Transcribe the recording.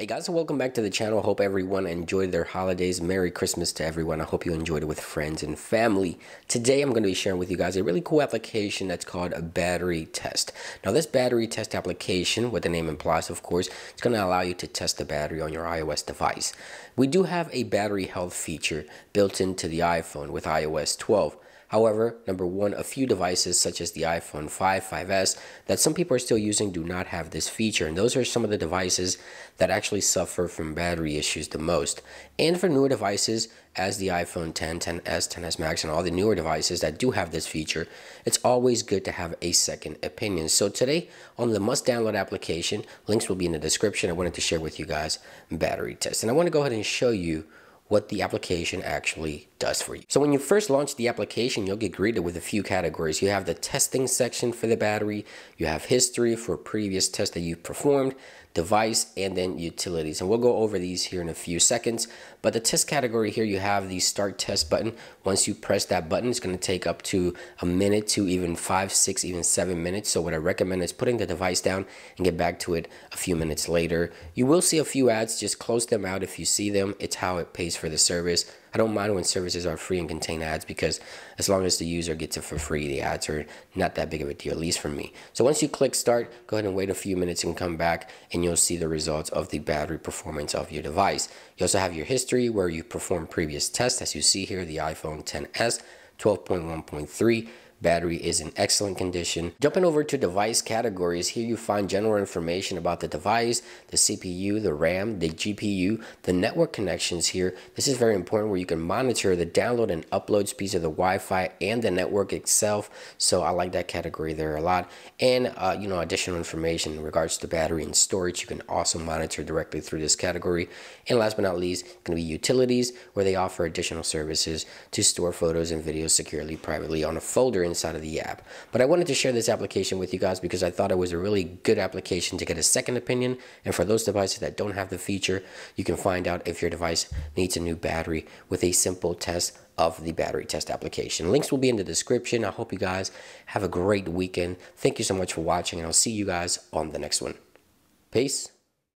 Hey guys, welcome back to the channel. Hope everyone enjoyed their holidays. Merry Christmas to everyone. I hope you enjoyed it with friends and family. Today I'm going to be sharing with you guys a really cool application that's called a battery test. Now this battery test application, what the name implies of course, it's going to allow you to test the battery on your iOS device. We do have a battery health feature built into the iPhone with iOS 12. However, number one, a few devices such as the iPhone 5, 5S that some people are still using do not have this feature. And those are some of the devices that actually suffer from battery issues the most. And for newer devices, as the iPhone 10, 10s, 10s Max, and all the newer devices that do have this feature, it's always good to have a second opinion. So today on the must download application, links will be in the description. I wanted to share with you guys battery test. And I want to go ahead and show you what the application actually does for you. So when you first launch the application, you'll get greeted with a few categories. You have the testing section for the battery, you have history for previous tests that you've performed, device, and then utilities. And we'll go over these here in a few seconds. But the test category here, you have the start test button. Once you press that button, it's gonna take up to a minute to even five, six, even seven minutes. So what I recommend is putting the device down and get back to it a few minutes later. You will see a few ads, just close them out if you see them. It's how it pays for the service. I don't mind when services are free and contain ads because as long as the user gets it for free, the ads are not that big of a deal, at least for me. So once you click start, go ahead and wait a few minutes and come back and you'll see the results of the battery performance of your device. You also have your history where you performed previous tests as you see here, the iPhone 10s 12.1.3 Battery is in excellent condition. Jumping over to device categories, here you find general information about the device, the CPU, the RAM, the GPU, the network connections here. This is very important where you can monitor the download and upload speeds of the Wi-Fi and the network itself. So I like that category there a lot. And, uh, you know, additional information in regards to battery and storage, you can also monitor directly through this category. And last but not least, going to be utilities where they offer additional services to store photos and videos securely privately on a folder inside of the app. But I wanted to share this application with you guys because I thought it was a really good application to get a second opinion. And for those devices that don't have the feature, you can find out if your device needs a new battery with a simple test of the battery test application. Links will be in the description. I hope you guys have a great weekend. Thank you so much for watching and I'll see you guys on the next one. Peace.